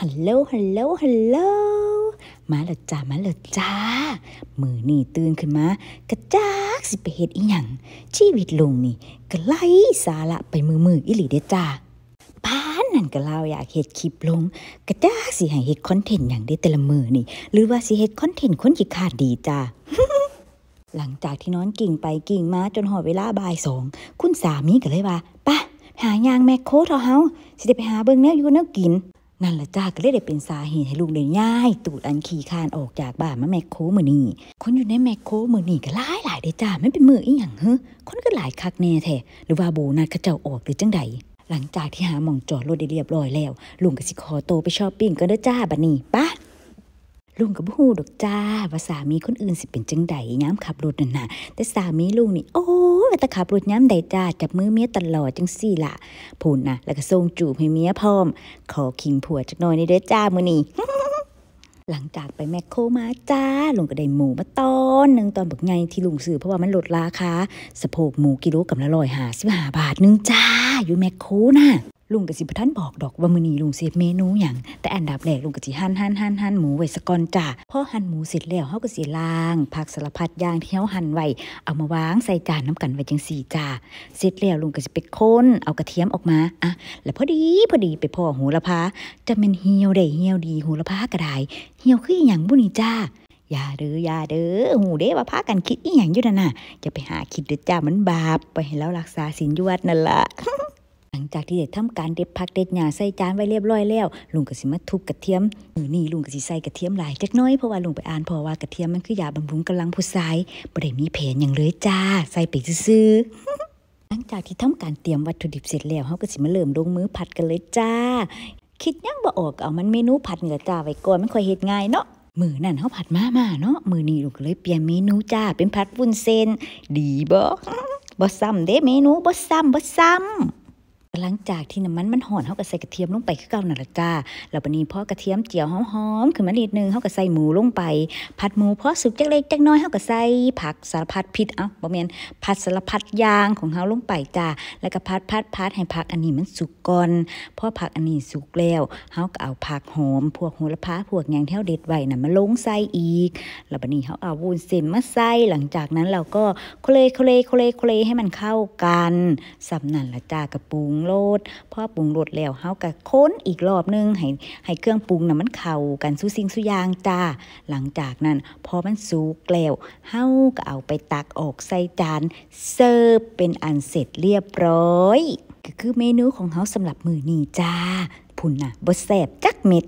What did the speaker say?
ฮัลโหลฮัลโหลฮัลโหลมาเลยจ้า มาเลยจ้า มือนี่ตื่นขึ้นมา กระจากสิไปเห็ดอีหยัง ชีวิตลุงนี่ก็ไล่สาระไปมือมืออิหลีเด้จ้าป้านนั่นก็เล่าอยากเห็ดคลิปลง กระจากสิให้เห็ดคอนเทนต์อย่างได้แต่ละมือนี่ หรือว่าสิเห็ดคอนเทนต์คนขี้ขาดดีจ้าหลังจากที่นอนกิ่งไปกิ่งมาจนหอดเวลาบ่ายสอง คุณสามีก็เลยว่าป้าหายางแมคโครเถอะเฮา สิไดไปหาเบิ่งแนวอยู่แนวกินนั่นละจ้าก็เลยได้เป็นสาเหตุให้ลูกเลยง่าย ตูดอันขี่คานออกจากบ้านมาแมคโคมือนี่คนอยู่ในแมคโคมือนี่ก็หลายหลายได้จ้าไม่เป็นมืออีหยังเฮ้คนก็หลายคักแน่แท้หรือว่าโบนัดเขาเจ้าออกหรือจังใดหลังจากที่หาหม่องจอดรถได้เรียบร้อยแล้วลุงกับสิคอโตไปชอปปิ้งก็ได้จ้าบันนี่ปะลุงกับหูดอกจ้าว่าสามีคนอื่นสิเป็นจังไดย้ำขับรถนั่นนะแต่สามีลุงนี่โอ้แตะขับรถย้ำใดจ้า จับมือเมียตลอดจังสี่ละพูนนะแล้วก็ทรงจูบให้เมียพร้อม ขอขิงผัวจักหน่อยในเด้อจ้ามือนี่หลังจากไปแมคโครมาจ้าลุงก็ได้หมูมาตอนหนึ่งตอนบักไงที่ลุงซื้อเพราะว่ามันลดราคา สะโพกหมูกิโลกับละลอยหาสิบห้าบาทนึงจ้าอยู่แมคโครนะ่ะลุงกะสิบท่านบอกดอกว่ามือนีลุงเสียเมนูอย่างแต่อันดับแรกลุงกะสิหั่นหั่นหั่นหั่นหมูไว้สกอนจ่าพอหั่นหมูเสร็จแล้วเขากะสิล้างผักสารพัดอย่างที่เฮาหั่นไว้เอามาวางใส่จานน้ำกันไว้จังสี่จ่าเสร็จแล้วลุงกะสิไปค้นเอากระเทียมออกมาอ่ะแล้วพอดีพอดีไปพ่อหูละพาจะเป็นเฮียวได้เฮียวดีหูละพากระไดเฮียวคืออย่างบุนีจ้าอย่าเด้ออย่าเด้อหูเด้ว่าพากันคิดอีหยังอยู่นั่นน่ะไปหาคิดเด้อจ้ามันบาป ไปให้แล้วรักษาศีลอยู่วัดนั่นละ่ะหลังจากที่เด็ดทำการเด็ดผักเด็ดหญ้าใส่จานไว้เรียบร้อยแล้ว ลุงก็สิมาทุบกระเทียม มือนี่ลุงก็สิใส่กระเทียมหลายจักน้อย เพราะว่าลุงไปอ่านพอว่ากระเทียมมันคือยาบำรุงกำลังผู้ชายบ่ได้มีแผนอย่างเลยจ้า ใส่ไปซื้อ หลังจากที่ทำการเตรียมวัตถุดิบเสร็จแล้ว เฮาก็สิมาเริ่มลงมือผัดกันเลยจ้า คิดยังบ่ออกเอามันเมนูผัดเหนือจ้าไว้ก่อนมันค่อยเฮ็ดง่ายเนาะ มือนั่นเขาผัดมามาเนาะ มือนี่ลูกเลยเปลี่ยนเมนูจ้า เป็นผัดวุ้นเส้นดีบ่บ่ซ้ำเด้เมนูบ่ซ้ำบ่ซ้ำหลังจากที่น้ำมันมันห่อนเขาก็ใส่กระเทียมลงไปคือเก่านานละจ้าแล้วนี้พอกระเทียมเจียวหอมๆขึ้นมานิดนึงเขาก็ใส่หมูลงไปผัดหมูพอสุกจักเล็กจักน้อยเขาก็ใส่ผักสารพัดพิษเอ่าบ่เมยนผัดสารพัดยางของเฮาลงไปจ้าแล้วก็ผัดผัดผัดให้ผักอันนี้มันสุกก่อนพอผักอันนี้สุกแล้วเขาก็เอาผักหอมพวกโหระพาพวกแยงงที่เาเด็ดไว้น่ะมาลงใส่อีกแล้วนี้เขาเอาวุ้นเส้นมาใส่หลังจากนั้นเราก็โคเลโคเลโคเลโคเลให้มันเข้ากันสับนั่นละจ้ากระปุงโรดพอปรุงรสแล้วเฮากะค้นอีกรอบนึง ให้ให้เครื่องปรุงน่ะมันเข้ากันสู้สิ่งสู้อย่างจ้า หลังจากนั้น พอมันสุกแล้วเฮาก็เอาไปตักออกใส่จานเสิร์ฟเป็นอันเสร็จเรียบร้อย ก็คือเมนูของเฮาสำหรับมื้อนี้จ้าพุ่นน่ะบ่แซ่บจักเม็ด